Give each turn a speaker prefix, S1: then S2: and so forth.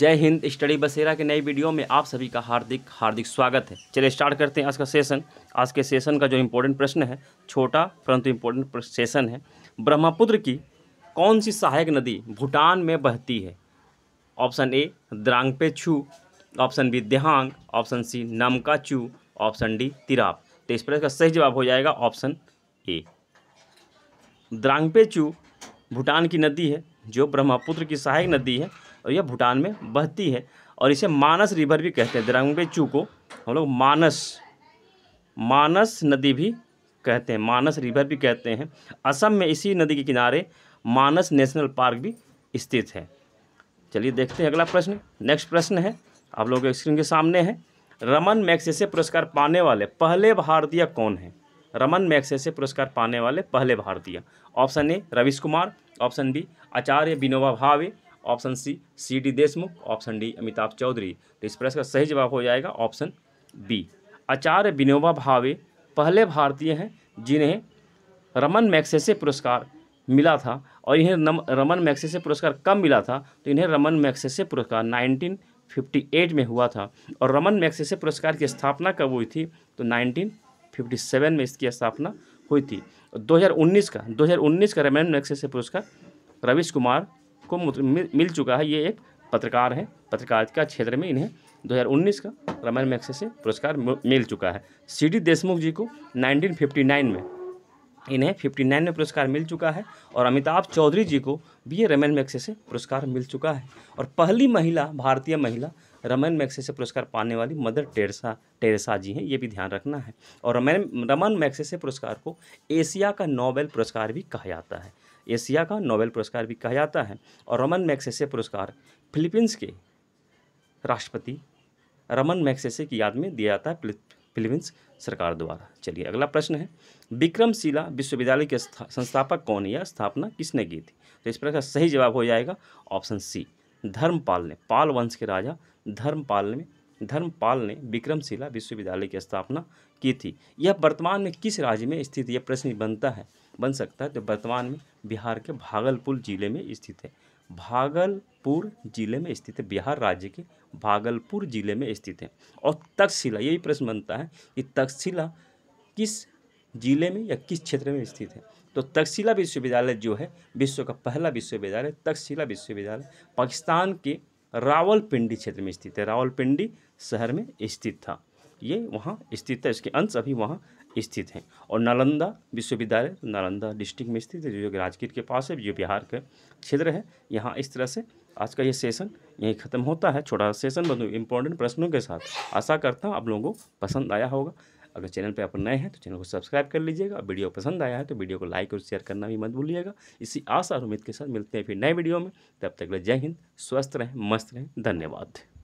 S1: जय हिंद स्टडी बसेरा के नई वीडियो में आप सभी का हार्दिक हार्दिक स्वागत है चलिए स्टार्ट करते हैं आज का सेशन आज के सेशन का जो इम्पोर्टेंट प्रश्न है छोटा परंतु इम्पोर्टेंट सेशन है ब्रह्मपुत्र की कौन सी सहायक नदी भूटान में बहती है ऑप्शन ए द्रांगपे छू ऑप्शन बी देहांग ऑप्शन सी नमका चू ऑप्शन डी तिराप तो इस प्रश्न का सही जवाब हो जाएगा ऑप्शन ए द्रांगपे चू भूटान की नदी है जो ब्रह्मपुत्र की सहायक नदी है और यह भूटान में बहती है और इसे मानस रिवर भी कहते हैं दरंगबे चू को हम लोग मानस मानस नदी भी कहते हैं मानस रिवर भी कहते हैं असम में इसी नदी के किनारे मानस नेशनल पार्क भी स्थित है चलिए देखते हैं अगला प्रश्न नेक्स्ट प्रश्न है आप लोग स्क्रीन के सामने है रमन मैक्सेसे पुरस्कार पाने वाले पहले भारतीय कौन हैं रमन मैक्सेसे पुरस्कार पाने वाले पहले भारतीय option A Ravish Kumar option B Acharya Vinoba Bhave option C C D Deshmukh option D Amitabh Chaudhary तो इस प्रश्न का सही जवाब हो जाएगा ऑप्शन बी आचार्य विनोबा भावे पहले भारतीय हैं जिन्हें रमन मैक्सेसे पुरस्कार मिला था और इन्हें नम, रमन मैक्सेसे पुरस्कार कब मिला था तो इन्हें रमन मैक्सेसे पुरस्कार 1958 में हुआ था और रमन मैक्सेसे पुरस्कार की स्थापना कब हुई थी तो 1957 में इसकी स्थापना हुई थी 2019 का 2019 का रमन मैक्सेसे पुरस्कार रविश कुमार को मिल चुका है ये एक पत्रकार हैं पत्रकारिता क्षेत्र में इन्हें 2019 का रमन मैक्से से पुरस्कार मिल चुका है सी डी देशमुख जी को 1959 में इन्हें 59 में पुरस्कार मिल चुका है और अमिताभ चौधरी जी को भी ये रमन मैक्से से पुरस्कार मिल चुका है और पहली महिला भारतीय महिला रमन मैक्से से पुरस्कार पाने वाली मदर टेरेसा टेरेसा जी हैं ये भी ध्यान रखना है और रमन रमन मैक्से से पुरस्कार को एशिया का नोबेल पुरस्कार भी कहा जाता है एशिया का नोबेल पुरस्कार भी कहा जाता है और रमन मैक्सेसे पुरस्कार फिलीपींस के राष्ट्रपति रमन मैक्सेसे की याद में दिया जाता है फिलीपींस सरकार द्वारा चलिए अगला प्रश्न है विक्रमशिला विश्वविद्यालय के संस्थापक कौन या स्थापना किसने की थी तो इस प्रकार का सही जवाब हो जाएगा ऑप्शन सी धर्मपाल ने पाल वंश के राजा धर्मपाल ने धर्मपाल ने विक्रमशिला विश्वविद्यालय की स्थापना की थी यह वर्तमान में किस राज्य में स्थित यह प्रश्न बनता है बन सकता है जो वर्तमान में बिहार के भागलपुर जिले में स्थित है भागलपुर जिले में स्थित है बिहार राज्य के भागलपुर जिले में स्थित है और तक्षशिला यही प्रश्न बनता है कि तक्षशिला किस जिले में या किस क्षेत्र में स्थित है तो तक्षशिला विश्वविद्यालय जो है विश्व का पहला विश्वविद्यालय तक्षशिला विश्वविद्यालय पाकिस्तान के रावलपिंडी क्षेत्र में स्थित है रावलपिंडी शहर में स्थित था ये वहाँ स्थित है इसके अंश अभी वहाँ स्थित हैं और नालंदा विश्वविद्यालय नालंदा डिस्ट्रिक्ट में स्थित है जो कि राजगीर के पास है जो बिहार का क्षेत्र है यहाँ इस तरह से आज का ये सेशन यहीं ख़त्म होता है छोटा सेशन बंधु इंपॉर्टेंट प्रश्नों के साथ आशा करता हूँ आप लोगों को पसंद आया होगा अगर चैनल पर आप नए हैं तो चैनल को सब्सक्राइब कर लीजिएगा वीडियो पसंद आया है तो वीडियो को लाइक और शेयर करना भी मत भूलिएगा इसी आशा और उम्मीद के साथ मिलते हैं फिर नए वीडियो में तब तक जय हिंद स्वस्थ रहें मस्त रहें धन्यवाद